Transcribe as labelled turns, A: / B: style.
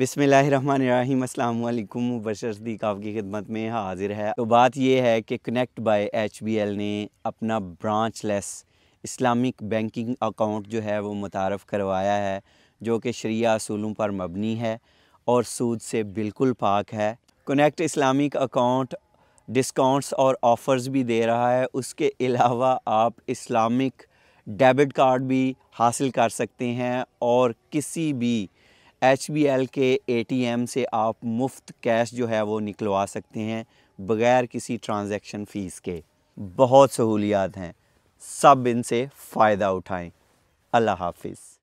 A: बिसमीम अल्लाम बशरसदीक आपकी खिदमत में हाजिर है तो बात यह है कि connect by H B L ने अपना branchless Islamic banking account जो है वो मुतारफ़ करवाया है जो कि शरिया असूलों पर मबनी है और सूद से बिल्कुल पाक है कनेक्ट इस्लामिक अकाउंट डिस्काउंट्स और ऑफ़र्स भी दे रहा है उसके अलावा आप इस्लामिक डेबिट कार्ड भी हासिल कर सकते हैं और किसी भी एच के ए से आप मुफ्त कैश जो है वो निकलवा सकते हैं बग़ैर किसी ट्रांजैक्शन फ़ीस के बहुत सहूलियात हैं सब इनसे फ़ायदा उठाएं अल्लाह हाफिज़